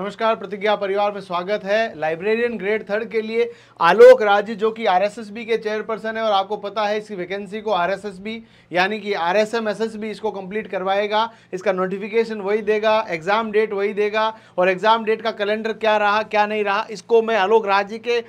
नमस्कार प्रतिज्ञा परिवार में स्वागत है लाइब्रेरियन ग्रेड थर्ड के लिए आलोक राज्य जो कि आरएसएसबी के चेयरपर्सन है और आपको पता है इसकी वैकेंसी को आरएसएसबी यानी कि आरएसएमएसएसबी इसको कंप्लीट करवाएगा इसका नोटिफिकेशन वही देगा एग्जाम डेट वही देगा और एग्जाम डेट का कैलेंडर क्या रहा क्या नहीं रहा इसको मैं आलोक राज्य के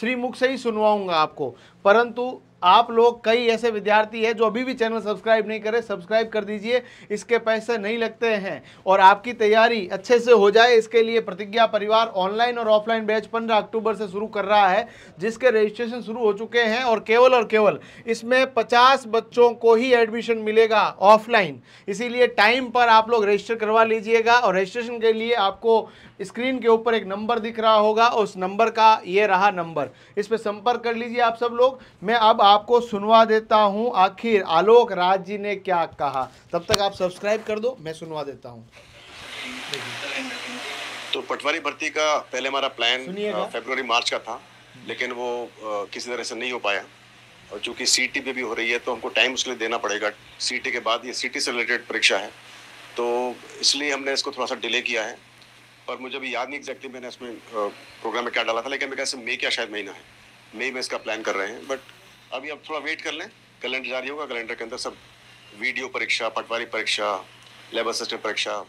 श्रीमुख से ही सुनवाऊंगा आपको परंतु आप लोग कई ऐसे विद्यार्थी हैं जो अभी भी चैनल सब्सक्राइब नहीं करे सब्सक्राइब कर दीजिए इसके पैसे नहीं लगते हैं और आपकी तैयारी अच्छे से हो जाए इसके लिए प्रतिज्ञा परिवार ऑनलाइन और ऑफलाइन बैच पंद्रह अक्टूबर से शुरू कर रहा है जिसके रजिस्ट्रेशन शुरू हो चुके हैं और केवल और केवल इसमें पचास बच्चों को ही एडमिशन मिलेगा ऑफलाइन इसीलिए टाइम पर आप लोग रजिस्टर करवा लीजिएगा और रजिस्ट्रेशन के लिए आपको स्क्रीन के ऊपर एक नंबर दिख रहा होगा उस नंबर का ये रहा नंबर इस पर संपर्क कर लीजिए आप सब लोग मैं अब आप आपको सुनवा देता हूं आखिर आलोक राज जी ने क्या कहा तब तक आप सब्सक्राइब कर दो मैं सुनवा देता हूं तो पटवारी भर्ती का पहले हमारा प्लान फरवरी मार्च का था लेकिन वो किसी तरह से नहीं हो पाया और चूंकि सीटी पे भी हो रही है तो हमको टाइम उसके लिए देना पड़ेगा सीटी के बाद ये सीटी से रिलेटेड परीक्षा है तो इसलिए हमने इसको थोड़ा सा डिले किया है पर मुझे भी याद नहीं एग्जैक्टली मैंने इसमें प्रोग्राम में क्या डाला था लेकिन मेरे ख्याल मई क्या शायद महीना है मई में इसका प्लान कर रहे हैं बट अभी आप थोड़ा वेट कर लें कैलेंडर जारी होगा कैलेंडर के अंदर सब वीडियो परीक्षा पटवारी परीक्षा लेबर असिस्टेंट परीक्षा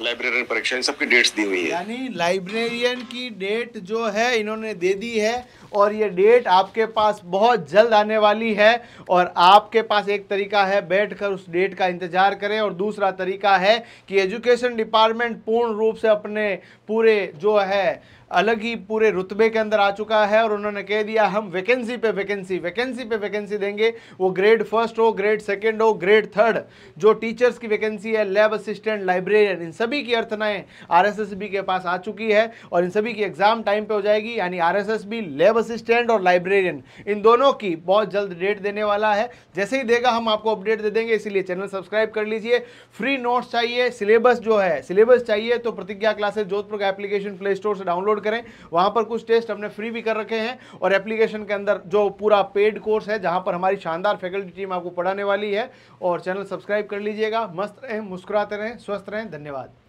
लाइब्रेरियन परीक्षा इन सबकी डेट्स दी हुई है यानी लाइब्रेरियन की डेट जो है इन्होंने दे दी है और ये डेट आपके पास बहुत जल्द आने वाली है और आपके पास एक तरीका है बैठकर उस डेट का इंतज़ार करें और दूसरा तरीका है कि एजुकेशन डिपार्टमेंट पूर्ण रूप से अपने पूरे जो है अलग ही पूरे रुतबे के अंदर आ चुका है और उन्होंने कह दिया हम वैकेंसी पे वैकेंसी वैकेंसी पे वैकेंसी देंगे वो ग्रेड फर्स्ट हो ग्रेड सेकंड हो ग्रेड थर्ड जो टीचर्स की वैकेंसी है लैब असिस्टेंट लाइब्रेरियन इन सभी की अर्थनाएं आर एस के पास आ चुकी है और इन सभी की एग्ज़ाम टाइम पर हो जाएगी यानी आर एस लैब असिस्टेंट और लाइब्रेरियन इन दोनों की बहुत जल्द डेट देने वाला है जैसे ही देगा हम आपको अपडेट दे देंगे इसीलिए चैनल सब्सक्राइब कर लीजिए फ्री नोट्स चाहिए सिलेबस जो है सिलेबस चाहिए तो प्रतिज्ञा क्लासेस जोधपुर का एप्लीकेशन प्ले स्टोर से डाउनलोड डाउनलोड करें वहां पर कुछ टेस्ट हमने फ्री भी कर रखे हैं और एप्लीकेशन के अंदर जो पूरा पेड कोर्स है जहां पर हमारी शानदार फैकल्टी टीम आपको पढ़ाने वाली है और चैनल सब्सक्राइब कर लीजिएगा मस्त रहें मुस्कुराते रहें स्वस्थ रहें धन्यवाद